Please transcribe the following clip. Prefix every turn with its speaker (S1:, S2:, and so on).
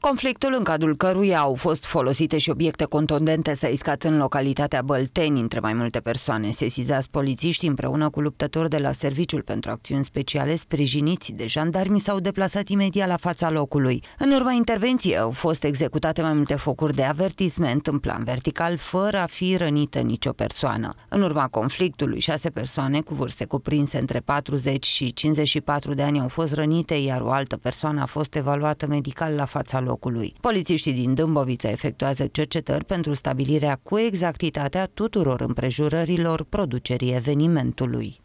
S1: Conflictul în cadrul căruia au fost folosite și obiecte contundente s-a iscat în localitatea Bălteni între mai multe persoane. Sesizați polițiști împreună cu luptători de la Serviciul pentru Acțiuni Speciale sprijiniți de jandarmi s-au deplasat imediat la fața locului. În urma intervenției au fost executate mai multe focuri de avertisment în plan vertical fără a fi rănită nicio persoană. În urma conflictului, șase persoane cu vârste cuprinse între 40 și 54 de ani au fost rănite, iar o altă persoană a fost evaluată medical la fața locului locului. Polițiștii din Dâmbovița efectuează cercetări pentru stabilirea cu exactitatea tuturor împrejurărilor producerii evenimentului.